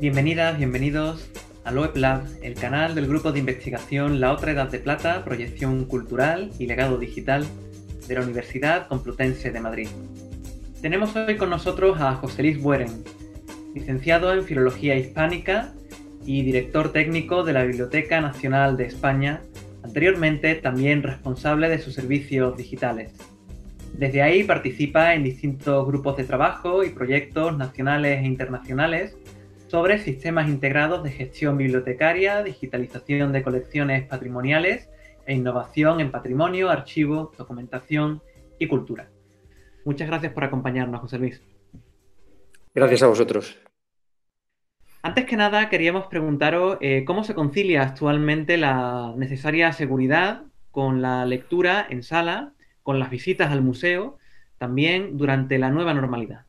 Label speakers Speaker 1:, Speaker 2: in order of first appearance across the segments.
Speaker 1: Bienvenidas, bienvenidos a LoEPLAB, el canal del grupo de investigación La Otra Edad de Plata, Proyección Cultural y Legado Digital de la Universidad Complutense de Madrid. Tenemos hoy con nosotros a José Luis Bueren, licenciado en Filología Hispánica y director técnico de la Biblioteca Nacional de España, anteriormente también responsable de sus servicios digitales. Desde ahí participa en distintos grupos de trabajo y proyectos nacionales e internacionales sobre sistemas integrados de gestión bibliotecaria, digitalización de colecciones patrimoniales e innovación en patrimonio, archivo, documentación y cultura. Muchas gracias por acompañarnos, José Luis.
Speaker 2: Gracias a vosotros.
Speaker 1: Antes que nada, queríamos preguntaros eh, cómo se concilia actualmente la necesaria seguridad con la lectura en sala, con las visitas al museo, también durante la nueva normalidad.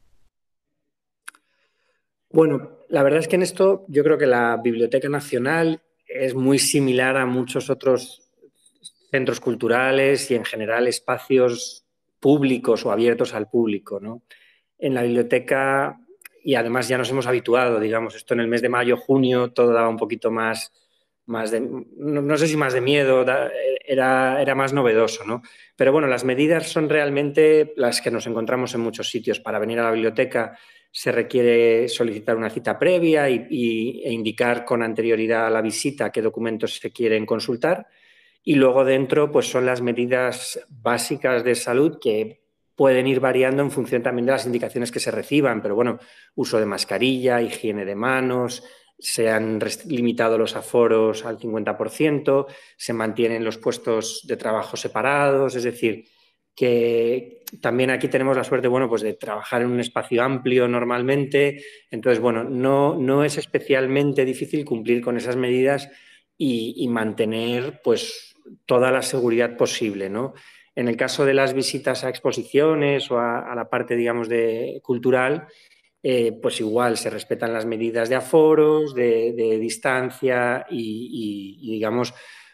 Speaker 1: Bueno,
Speaker 2: la verdad es que en esto yo creo que la Biblioteca Nacional es muy similar a muchos otros centros culturales y en general espacios públicos o abiertos al público. ¿no? En la biblioteca, y además ya nos hemos habituado, digamos, esto en el mes de mayo, junio, todo daba un poquito más, más de, no, sé si más de miedo, era, más novedoso, ¿no? Pero bueno, las medidas son realmente las que nos encontramos en muchos sitios. Para venir a la biblioteca se requiere solicitar una cita previa y, e indicar con anterioridad a la visita qué documentos se quieren consultar. Y luego dentro, pues son las medidas básicas de salud que pueden ir variando en función también de las indicaciones que se reciban, pero bueno, uso de mascarilla, higiene de manos, se han limitado los aforos al 50%, se mantienen los puestos de trabajo separados, es decir, que también aquí tenemos la suerte, pues de trabajar en un espacio amplio normalmente, entonces, bueno, no, es especialmente difícil cumplir con esas medidas y, mantener, pues, toda la seguridad posible, En el caso de las visitas a exposiciones o a, a la parte, digamos, de cultural, eh, pues igual se respetan las medidas de aforos, de, distancia y, digamos,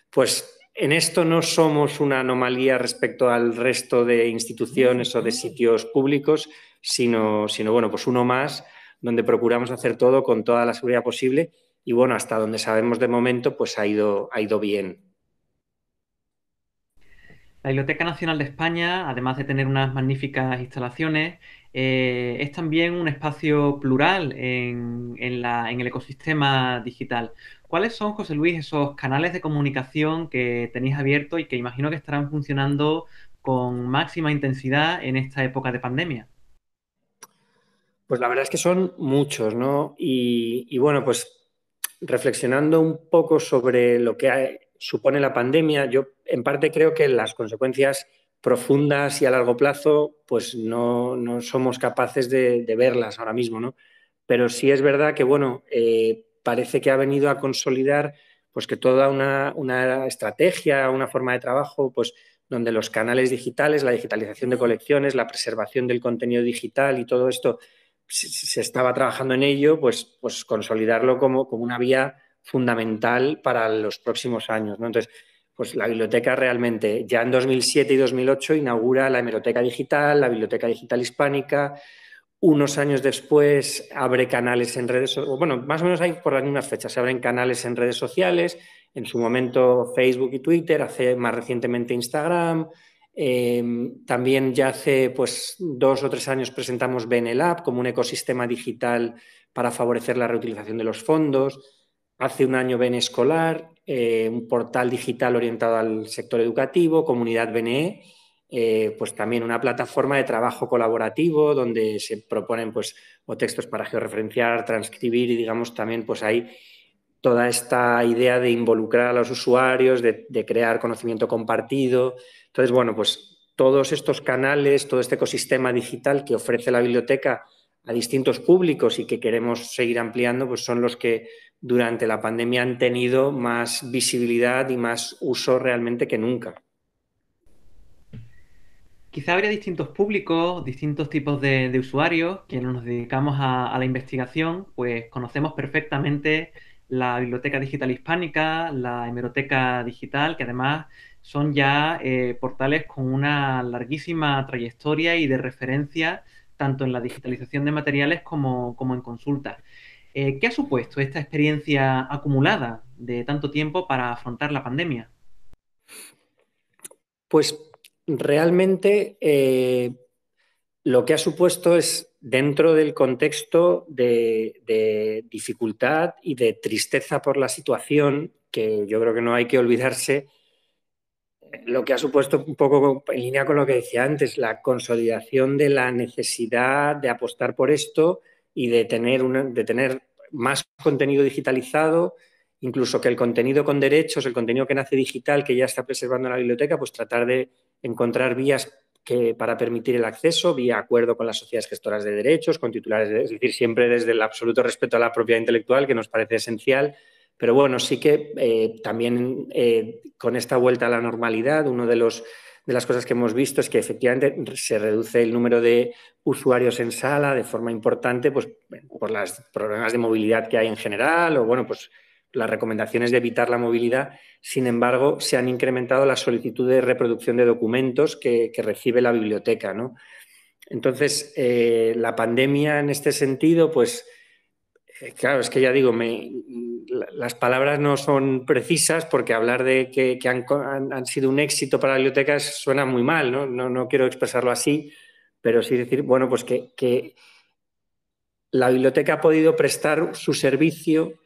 Speaker 2: pues en esto no somos una anomalía respecto al resto de instituciones o de sitios públicos, sino, bueno, pues uno más donde procuramos hacer todo con toda la seguridad posible y bueno, hasta donde sabemos de momento, pues ha ido, ha ido bien.
Speaker 1: La Biblioteca Nacional de España, además de tener unas magníficas instalaciones, eh, es también un espacio plural en, el ecosistema digital. ¿Cuáles son, José Luis, esos canales de comunicación que tenéis abiertos y que imagino que estarán funcionando con máxima intensidad en esta época de pandemia?
Speaker 2: Pues la verdad es que son muchos, ¿no? Y, bueno, pues reflexionando un poco sobre lo que supone la pandemia, yo en parte creo que las consecuencias profundas y a largo plazo, pues no, somos capaces de, verlas ahora mismo, ¿no? Pero sí es verdad que, bueno, eh, parece que ha venido a consolidar pues que toda una, estrategia, una forma de trabajo, pues donde los canales digitales, la digitalización de colecciones, la preservación del contenido digital y todo esto se, estaba trabajando en ello, pues, pues consolidarlo como, como una vía fundamental para los próximos años. ¿no? Entonces, pues la biblioteca realmente ya en 2007 y 2008 inaugura la hemeroteca digital, la biblioteca digital hispánica. Unos años después abre canales en redes sociales, bueno, más o menos hay por las fechas, se abren canales en redes sociales, en su momento Facebook y Twitter, hace más recientemente Instagram. Em, también ya hace pues, dos o tres años presentamos Benelab como un ecosistema digital para favorecer la reutilización de los fondos. Hace un año Benescolar. Escolar, eh, un portal digital orientado al sector educativo, Comunidad BNE, eh, pues también una plataforma de trabajo colaborativo donde se proponen pues, o textos para georreferenciar, transcribir y digamos también pues hay toda esta idea de involucrar a los usuarios, de crear conocimiento compartido. Entonces, bueno, pues todos estos canales, todo este ecosistema digital que ofrece la biblioteca a distintos públicos y que queremos seguir ampliando, pues son los que durante la pandemia han tenido más visibilidad y más uso realmente que nunca.
Speaker 1: Quizá habría distintos públicos, distintos tipos de, usuarios, quienes nos dedicamos a, la investigación, pues conocemos perfectamente la Biblioteca Digital Hispánica, la Hemeroteca Digital, que además son ya eh, portales con una larguísima trayectoria y de referencia tanto en la digitalización de materiales como, en consultas. Eh, ¿Qué ha supuesto esta experiencia acumulada de tanto tiempo para afrontar la pandemia?
Speaker 2: Pues realmente eh, lo que ha supuesto es dentro del contexto de, dificultad y de tristeza por la situación, que yo creo que no hay que olvidarse lo que ha supuesto un poco en línea con lo que decía antes, la consolidación de la necesidad de apostar por esto y de tener, más contenido digitalizado, incluso que el contenido con derechos, el contenido que nace digital, que ya está preservando en la biblioteca, pues tratar de encontrar vías que, para permitir el acceso, vía acuerdo con las sociedades gestoras de derechos, con titulares, es decir, siempre desde el absoluto respeto a la propiedad intelectual, que nos parece esencial, pero bueno, sí que eh, también eh, con esta vuelta a la normalidad, una de las cosas que hemos visto es que efectivamente se reduce el número de usuarios en sala de forma importante pues, por los problemas de movilidad que hay en general o bueno, pues las recomendaciones de evitar la movilidad. Sin embargo, se han incrementado las solicitudes de reproducción de documentos que, recibe la biblioteca. Entonces, eh, la pandemia en este sentido, pues eh, claro, es que ya digo, las palabras no son precisas porque hablar de que, han, sido un éxito para la biblioteca suena muy mal, ¿no? ¿no? quiero expresarlo así, pero sí decir, bueno, pues que, la biblioteca ha podido prestar su servicio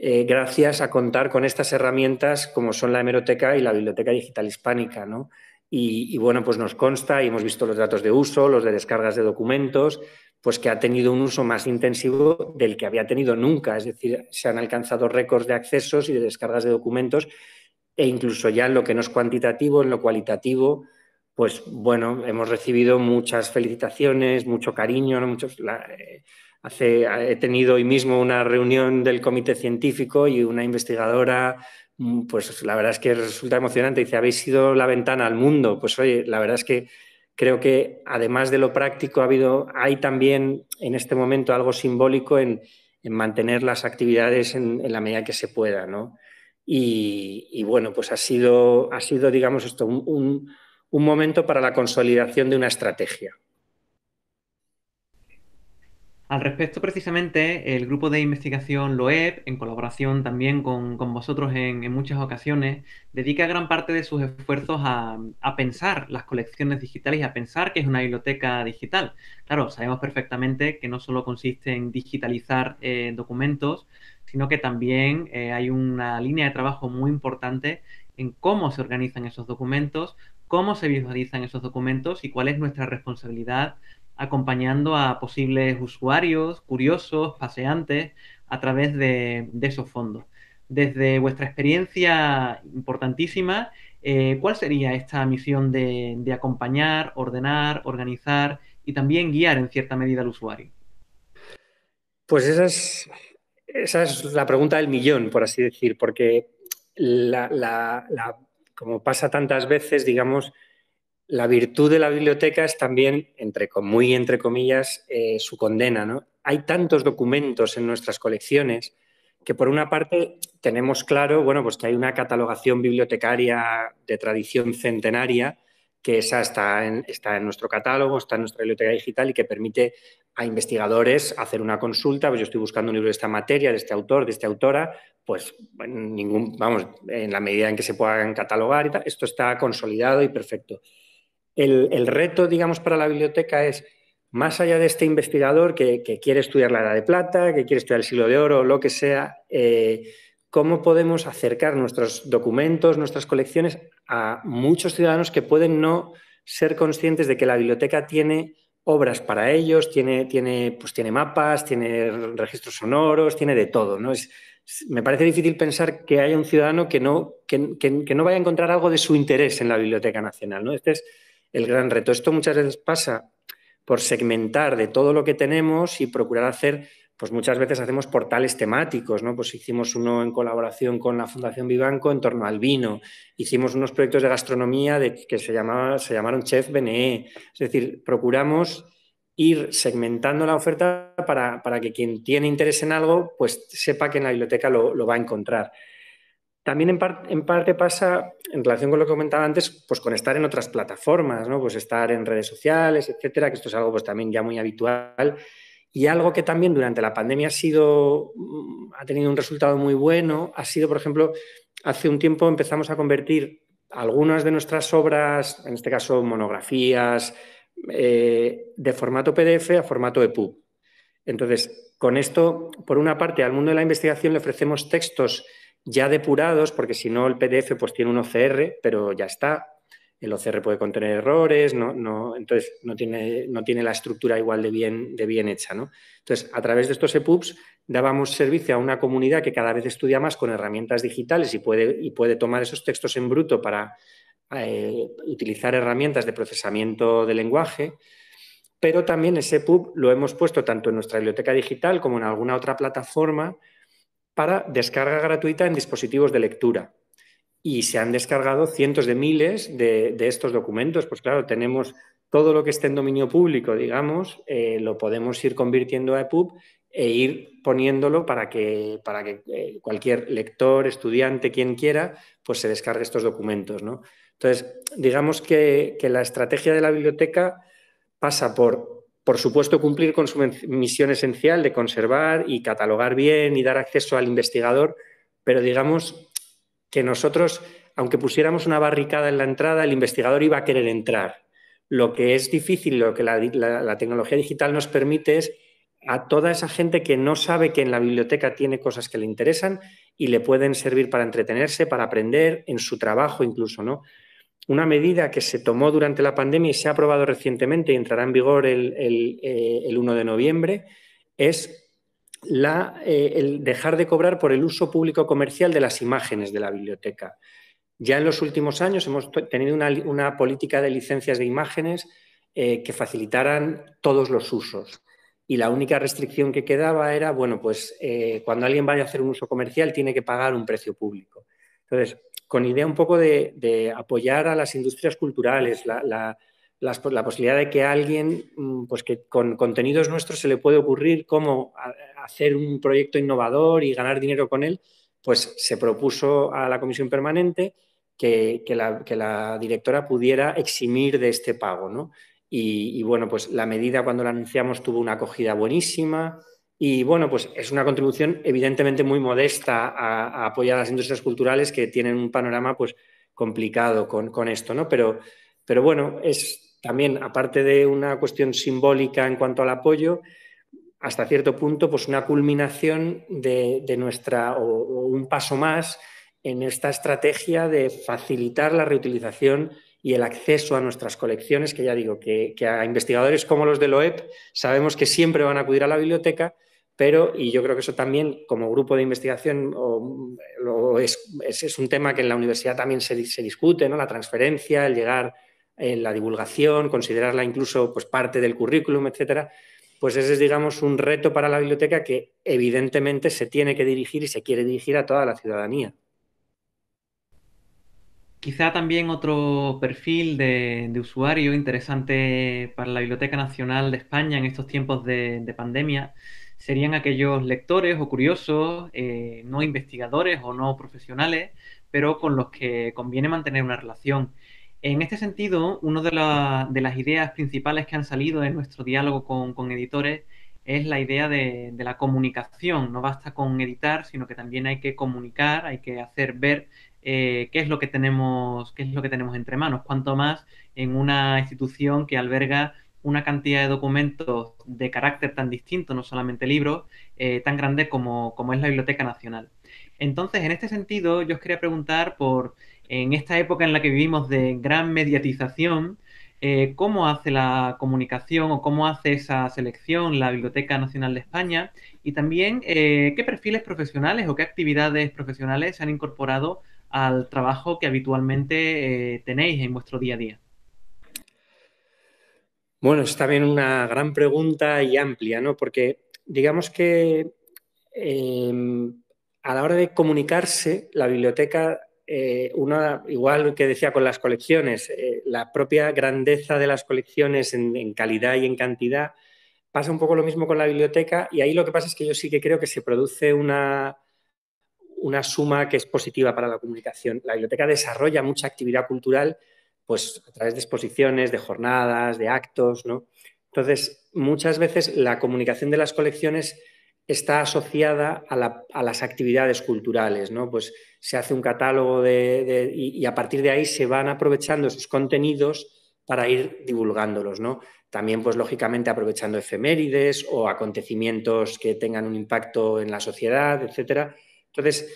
Speaker 2: eh, gracias a contar con estas herramientas como son la hemeroteca y la biblioteca digital hispánica, ¿no? y bueno, pues nos consta y hemos visto los datos de uso, los de descargas de documentos, pues que ha tenido un uso más intensivo del que había tenido nunca. Es decir, se han alcanzado récords de accesos y de descargas de documentos e incluso ya en lo que no es cuantitativo, en lo cualitativo, pues bueno, hemos recibido muchas felicitaciones, mucho cariño. Muchos, eh, hace, he tenido hoy mismo una reunión del comité científico y una investigadora, mm, pues la verdad es que resulta emocionante. Dice, habéis sido la ventana al mundo. Pues oye, la verdad es que creo que además de lo práctico ha habido, hay también en este momento algo simbólico en, mantener las actividades en, la medida que se pueda, ¿no? Y, bueno, pues ha sido, ha sido digamos, esto un momento para la consolidación de una estrategia,
Speaker 1: al respecto, precisamente, el grupo de investigación LOEB, en colaboración también con, vosotros en, muchas ocasiones, dedica gran parte de sus esfuerzos a, pensar las colecciones digitales y a pensar que es una biblioteca digital. Claro, sabemos perfectamente que no solo consiste en digitalizar eh, documentos, sino que también eh, hay una línea de trabajo muy importante en cómo se organizan esos documentos, cómo se visualizan esos documentos y cuál es nuestra responsabilidad acompañando a posibles usuarios, curiosos, paseantes, a través de, esos fondos. Desde vuestra experiencia importantísima, eh, ¿cuál sería esta misión de, acompañar, ordenar, organizar y también guiar en cierta medida al usuario?
Speaker 2: Pues esa es, esa es la pregunta del millón, por así decir, porque como pasa tantas veces, digamos, la virtud de la biblioteca es también, entre, muy entre comillas, eh, su condena. Hay tantos documentos en nuestras colecciones que por una parte tenemos claro, bueno, pues que hay una catalogación bibliotecaria de tradición centenaria, que esa está en, está en nuestro catálogo, está en nuestra biblioteca digital y que permite a investigadores hacer una consulta, pues yo estoy buscando un libro de esta materia, de este autor, de esta autora, pues ningún, vamos, en la medida en que se puedan catalogar esto está consolidado y perfecto el, reto, digamos, para la biblioteca es, más allá de este investigador que, quiere estudiar la era de Plata, que quiere estudiar el siglo de oro, lo que sea, eh, ¿cómo podemos acercar nuestros documentos, nuestras colecciones a muchos ciudadanos que pueden no ser conscientes de que la biblioteca tiene obras para ellos, tiene, tiene, pues tiene mapas, tiene registros sonoros, tiene de todo. ¿no? Es, me parece difícil pensar que haya un ciudadano que no, que no vaya a encontrar algo de su interés en la Biblioteca Nacional. ¿no? Este es el gran reto. Esto muchas veces pasa por segmentar de todo lo que tenemos y procurar hacer, pues muchas veces hacemos portales temáticos, ¿no? Pues hicimos uno en colaboración con la Fundación Vivanco en torno al vino, hicimos unos proyectos de gastronomía que se, se llamaron Chef BNE, es decir, procuramos ir segmentando la oferta para, que quien tiene interés en algo, pues sepa que en la biblioteca lo, lo va a encontrar. También en, parte pasa, en relación con lo que comentaba antes, pues con estar en otras plataformas, ¿no? Pues estar en redes sociales, etcétera, que esto es algo pues, también ya muy habitual. Y algo que también durante la pandemia ha sido, mm, ha tenido un resultado muy bueno, ha sido, por ejemplo, hace un tiempo empezamos a convertir algunas de nuestras obras, en este caso monografías, eh, de formato PDF a formato EPUB. Entonces, con esto, por una parte, al mundo de la investigación le ofrecemos textos ya depurados, porque si no el PDF pues tiene un OCR, pero ya está. El OCR puede contener errores, no, entonces no tiene, no tiene la estructura igual de bien, de bien hecha. Entonces, a través de estos EPUBs dábamos servicio a una comunidad que cada vez estudia más con herramientas digitales y puede, y puede tomar esos textos en bruto para eh, utilizar herramientas de procesamiento de lenguaje pero también ese EPUB lo hemos puesto tanto en nuestra biblioteca digital como en alguna otra plataforma para descarga gratuita en dispositivos de lectura. Y se han descargado cientos de miles de, estos documentos. Pues claro, tenemos todo lo que esté en dominio público, digamos, eh, lo podemos ir convirtiendo a EPUB e ir poniéndolo para que, para que eh, cualquier lector, estudiante, quien quiera, pues se descargue estos documentos. ¿no? Entonces, digamos que, que, la estrategia de la biblioteca pasa por por supuesto, cumplir con su misión esencial de conservar y catalogar bien y dar acceso al investigador, pero digamos que nosotros, aunque pusiéramos una barricada en la entrada, el investigador iba a querer entrar. Lo que es difícil, lo que la, tecnología digital nos permite es a toda esa gente que no sabe que en la biblioteca tiene cosas que le interesan y le pueden servir para entretenerse, para aprender en su trabajo incluso, ¿no? una medida que se tomó durante la pandemia y se ha aprobado recientemente y entrará en vigor el, 1 eh, de noviembre es la, eh, el dejar de cobrar por el uso público comercial de las imágenes de la biblioteca. Ya en los últimos años hemos tenido una, política de licencias de imágenes eh, que facilitaran todos los usos. Y la única restricción que quedaba era, bueno, pues cuando alguien vaya a hacer un uso comercial tiene que pagar un precio público. Entonces, con idea un poco de, apoyar a las industrias culturales, la, pues, posibilidad de que alguien, mm, pues que con contenidos nuestros se le puede ocurrir cómo hacer un proyecto innovador y ganar dinero con él, pues se propuso a la comisión permanente que, la, directora pudiera eximir de este pago, Y, y, bueno, pues la medida cuando la anunciamos tuvo una acogida buenísima, y bueno, pues es una contribución evidentemente muy modesta a, apoyar a las industrias culturales que tienen un panorama pues complicado con, esto, ¿no? Pero, bueno, es también, aparte de una cuestión simbólica en cuanto al apoyo, hasta cierto punto, pues una culminación de, nuestra, o, un paso más en esta estrategia de facilitar la reutilización y el acceso a nuestras colecciones, que ya digo, que, que a investigadores como los del OEP sabemos que siempre van a acudir a la biblioteca, pero, y yo creo que eso también como grupo de investigación es, un tema que en la universidad también se, discute, ¿no? la transferencia, el llegar, en eh, la divulgación, considerarla incluso pues, parte del currículum, etcétera, pues ese es, digamos, un reto para la biblioteca que evidentemente se tiene que dirigir y se quiere dirigir a toda la ciudadanía.
Speaker 1: Quizá también otro perfil de, usuario interesante para la Biblioteca Nacional de España en estos tiempos de pandemia serían aquellos lectores o curiosos, eh, no investigadores o no profesionales, pero con los que conviene mantener una relación. En este sentido, una de, las ideas principales que han salido en nuestro diálogo con, editores es la idea de, la comunicación. No basta con editar, sino que también hay que comunicar, hay que hacer ver eh, qué es lo que tenemos, qué es lo que tenemos entre manos. Cuanto más en una institución que alberga una cantidad de documentos de carácter tan distinto, no solamente libros, eh, tan grande como, es la Biblioteca Nacional. Entonces, en este sentido, yo os quería preguntar por, en esta época en la que vivimos de gran mediatización, eh, cómo hace la comunicación o cómo hace esa selección la Biblioteca Nacional de España y también eh, qué perfiles profesionales o qué actividades profesionales se han incorporado al trabajo que habitualmente tenéis en vuestro día a día.
Speaker 2: Bueno, es también una gran pregunta y amplia, ¿no? Porque digamos que em, a la hora de comunicarse, la biblioteca, eh, una, igual que decía con las colecciones, eh, la propia grandeza de las colecciones en, calidad y en cantidad, pasa un poco lo mismo con la biblioteca y ahí lo que pasa es que yo sí que creo que se produce una suma que es positiva para la comunicación. La biblioteca desarrolla mucha actividad cultural pues a través de exposiciones, de jornadas, de actos, ¿no? Entonces, muchas veces la comunicación de las colecciones está asociada a, las actividades culturales, ¿no? Pues se hace un catálogo de, y, a partir de ahí se van aprovechando sus contenidos para ir divulgándolos, ¿no? También, pues lógicamente, aprovechando efemérides o acontecimientos que tengan un impacto en la sociedad, etcétera. Entonces,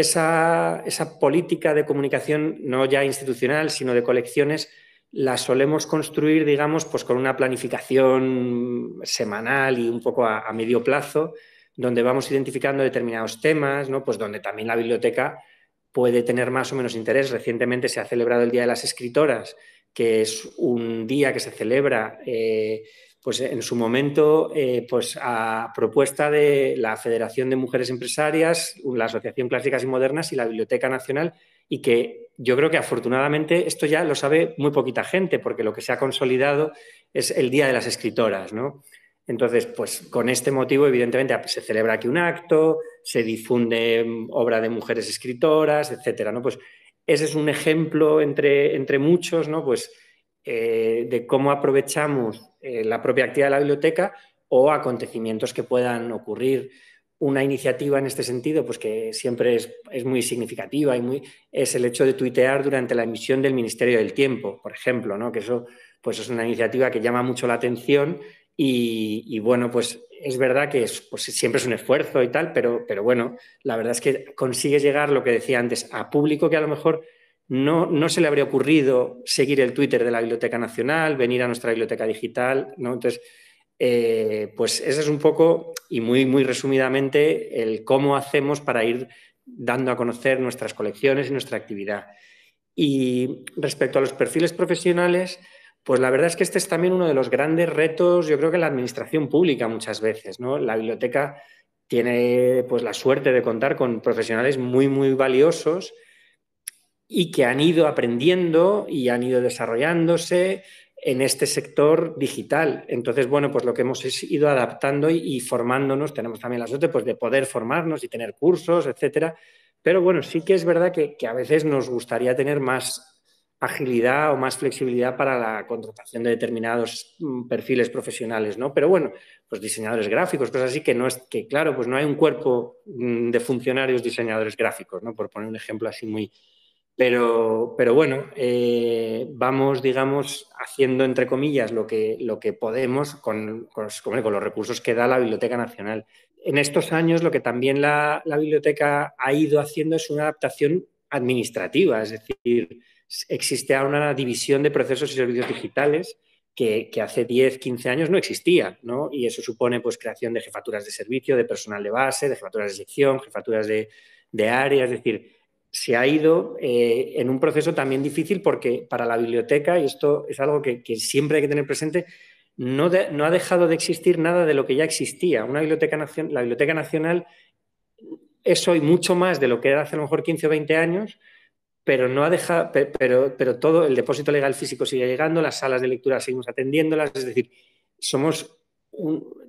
Speaker 2: esa, política de comunicación, no ya institucional, sino de colecciones, la solemos construir, digamos, pues con una planificación semanal y un poco a, medio plazo, donde vamos identificando determinados temas, ¿no? Pues donde también la biblioteca puede tener más o menos interés. Recientemente se ha celebrado el Día de las Escritoras, que es un día que se celebra eh, pues en su momento eh, pues a propuesta de la Federación de Mujeres Empresarias, la Asociación Clásicas y Modernas y la Biblioteca Nacional, y que yo creo que afortunadamente esto ya lo sabe muy poquita gente, porque lo que se ha consolidado es el Día de las Escritoras, ¿no? Entonces, pues con este motivo, evidentemente, pues, se celebra aquí un acto, se difunde mm, obra de mujeres escritoras, etcétera, ¿no? Pues ese es un ejemplo entre, muchos, ¿no? Pues eh, de cómo aprovechamos eh, la propia actividad de la biblioteca o acontecimientos que puedan ocurrir. Una iniciativa en este sentido, pues que siempre es, es muy significativa y muy, es el hecho de tuitear durante la emisión del Ministerio del Tiempo, por ejemplo, ¿no? Que eso, pues es una iniciativa que llama mucho la atención y, bueno, pues es verdad que pues siempre es un esfuerzo y tal, pero, bueno, la verdad es que consigues llegar, lo que decía antes, a público que a lo mejor no, no, se le habría ocurrido seguir el Twitter de la Biblioteca Nacional, venir a nuestra biblioteca digital, Entonces, eh, pues ese es un poco, y muy, muy resumidamente, el cómo hacemos para ir dando a conocer nuestras colecciones y nuestra actividad. Y respecto a los perfiles profesionales, pues la verdad es que este es también uno de los grandes retos, yo creo que la administración pública muchas veces, ¿no? La biblioteca tiene pues la suerte de contar con profesionales muy, muy valiosos y que han ido aprendiendo y han ido desarrollándose en este sector digital. Entonces, bueno, pues lo que hemos ido adaptando y, formándonos, tenemos también la suerte pues, de poder formarnos y tener cursos, etcétera. Pero bueno, sí que es verdad que, que a veces nos gustaría tener más agilidad o más flexibilidad para la contratación de determinados mm, perfiles profesionales, ¿no? Pero bueno, pues diseñadores gráficos, cosas así que no es que claro, pues no hay un cuerpo mm, de funcionarios diseñadores gráficos, ¿no? Por poner un ejemplo así muy, pero, pero bueno, eh, vamos, digamos, haciendo entre comillas lo que, lo que podemos con, los recursos que da la Biblioteca Nacional. En estos años lo que también la, la biblioteca ha ido haciendo es una adaptación administrativa, es decir, existe ahora una división de procesos y servicios digitales que, hace 10, 15 años no existía, ¿no? Y eso supone pues creación de jefaturas de servicio, de personal de base, de jefaturas de sección, jefaturas de, de área, es decir, se ha ido eh, en un proceso también difícil porque para la biblioteca, y esto es algo que, siempre hay que tener presente, no, ha dejado de existir nada de lo que ya existía. Una biblioteca la Biblioteca Nacional es hoy mucho más de lo que era hace a lo mejor 15 o 20 años, pero no ha dejado, pero, pero todo, el depósito legal físico sigue llegando, las salas de lectura seguimos atendiéndolas, es decir, somos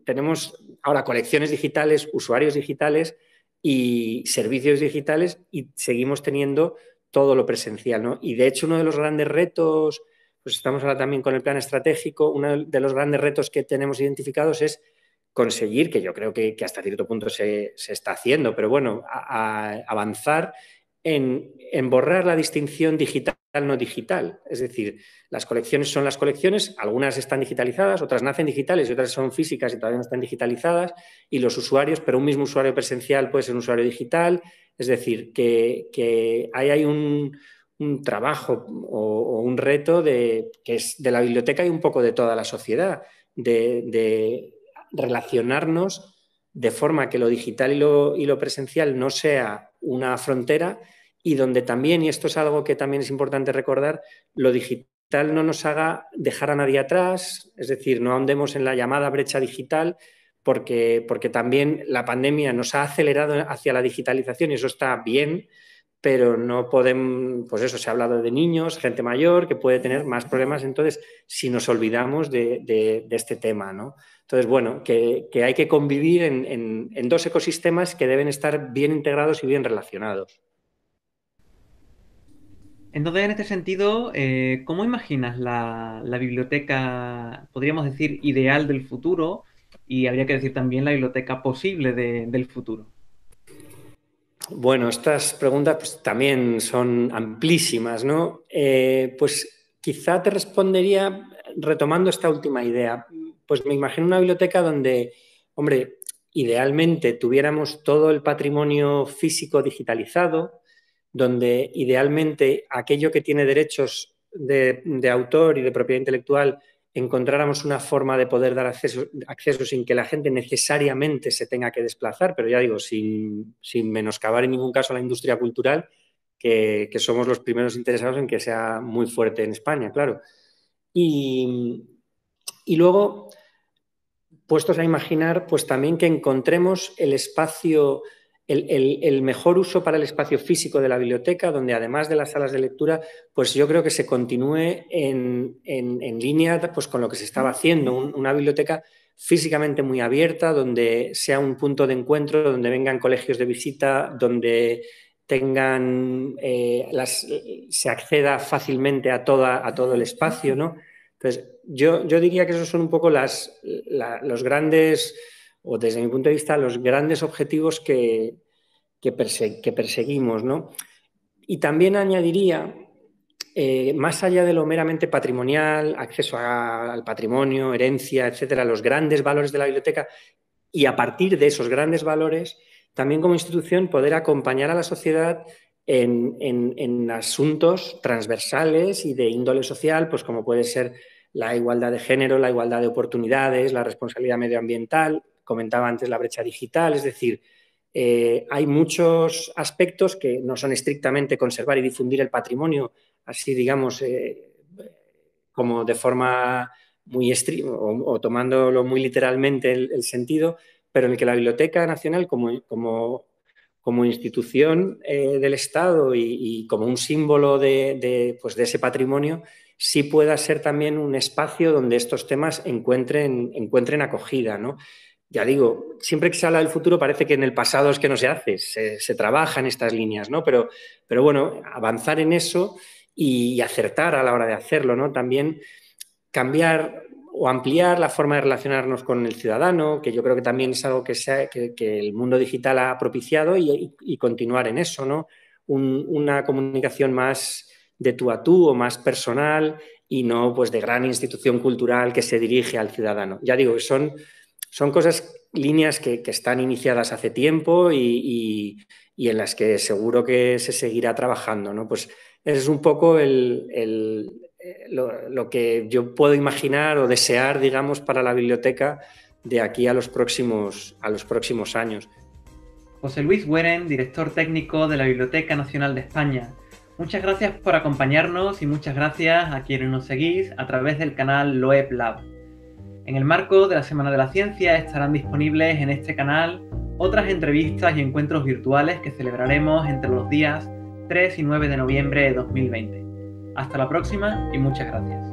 Speaker 2: tenemos ahora colecciones digitales, usuarios digitales y servicios digitales y seguimos teniendo todo lo presencial, Y de hecho uno de los grandes retos, pues estamos ahora también con el plan estratégico, uno de los grandes retos que tenemos identificados es conseguir, que yo creo que, hasta cierto punto se, está haciendo, pero bueno, avanzar en, borrar la distinción digital no digital. Es decir, las colecciones son las colecciones, algunas están digitalizadas, otras nacen digitales y otras son físicas y todavía no están digitalizadas, y los usuarios, pero un mismo usuario presencial puede ser un usuario digital. Es decir, que, ahí hay un, trabajo o, un reto de, que es de la biblioteca y un poco de toda la sociedad, de, relacionarnos de forma que lo digital y lo, y lo presencial no sea una frontera y donde también, y esto es algo que también es importante recordar, lo digital no nos haga dejar a nadie atrás, es decir, no ahondemos en la llamada brecha digital, porque, porque también la pandemia nos ha acelerado hacia la digitalización y eso está bien, pero no podemos, pues eso, se ha hablado de niños, gente mayor que puede tener más problemas, entonces, si nos olvidamos de, de este tema, ¿no? Entonces, bueno, que, hay que convivir en, dos ecosistemas que deben estar bien integrados y bien relacionados.
Speaker 1: Entonces, en este sentido, eh, ¿cómo imaginas la, biblioteca, podríamos decir, ideal del futuro? Y habría que decir también la biblioteca posible del futuro.
Speaker 2: Bueno, estas preguntas pues, también son amplísimas, ¿no? Eh, pues quizá te respondería retomando esta última idea. Pues me imagino una biblioteca donde, hombre, idealmente tuviéramos todo el patrimonio físico digitalizado, donde idealmente aquello que tiene derechos de, autor y de propiedad intelectual encontráramos una forma de poder dar acceso, sin que la gente necesariamente se tenga que desplazar, pero ya digo, sin, sin menoscabar en ningún caso la industria cultural, que, somos los primeros interesados en que sea muy fuerte en España, claro. Y, y luego, puestos a imaginar, pues también que encontremos el espacio, el, mejor uso para el espacio físico de la biblioteca, donde además de las salas de lectura, pues yo creo que se continúe en, línea pues con lo que se estaba haciendo, una biblioteca físicamente muy abierta, donde sea un punto de encuentro, donde vengan colegios de visita, donde tengan eh, las, se acceda fácilmente a, toda, a todo el espacio, ¿no? Entonces, yo, yo diría que esos son un poco las, los grandes, o desde mi punto de vista, los grandes objetivos que, que, perseguimos, Y también añadiría, eh, más allá de lo meramente patrimonial, acceso al patrimonio, herencia, etcétera, los grandes valores de la biblioteca, y a partir de esos grandes valores, también como institución poder acompañar a la sociedad en, asuntos transversales y de índole social, pues como puede ser la igualdad de género, la igualdad de oportunidades, la responsabilidad medioambiental, comentaba antes la brecha digital, es decir, eh, hay muchos aspectos que no son estrictamente conservar y difundir el patrimonio, así digamos, eh, como de forma muy estricta o, tomándolo muy literalmente el, sentido, pero en el que la Biblioteca Nacional como, como como institución eh, del Estado y, como un símbolo pues, de, ese patrimonio, sí pueda ser también un espacio donde estos temas encuentren, encuentren acogida. ¿no? Ya digo, siempre que se habla del futuro parece que en el pasado es que no se hace, se, se trabaja en estas líneas, ¿no? pero, pero bueno, avanzar en eso y acertar a la hora de hacerlo, ¿no? También cambiar o ampliar la forma de relacionarnos con el ciudadano, que yo creo que también es algo que, el mundo digital ha propiciado y, continuar en eso, ¿no? una comunicación más de tú a tú o más personal y no pues de gran institución cultural que se dirige al ciudadano. Ya digo, son, son cosas, líneas que, están iniciadas hace tiempo y, en las que seguro que se seguirá trabajando, ¿no? Pues es un poco el eh, lo, que yo puedo imaginar o desear, digamos, para la biblioteca de aquí a los próximos, a los próximos años.
Speaker 1: José Luis Hueren, director técnico de la Biblioteca Nacional de España. Muchas gracias por acompañarnos y muchas gracias a quienes nos seguís a través del canal Loeb Lab. En el marco de la Semana de la Ciencia estarán disponibles en este canal otras entrevistas y encuentros virtuales que celebraremos entre los días 3 y 9 de noviembre de 2020. Hasta la próxima y muchas gracias.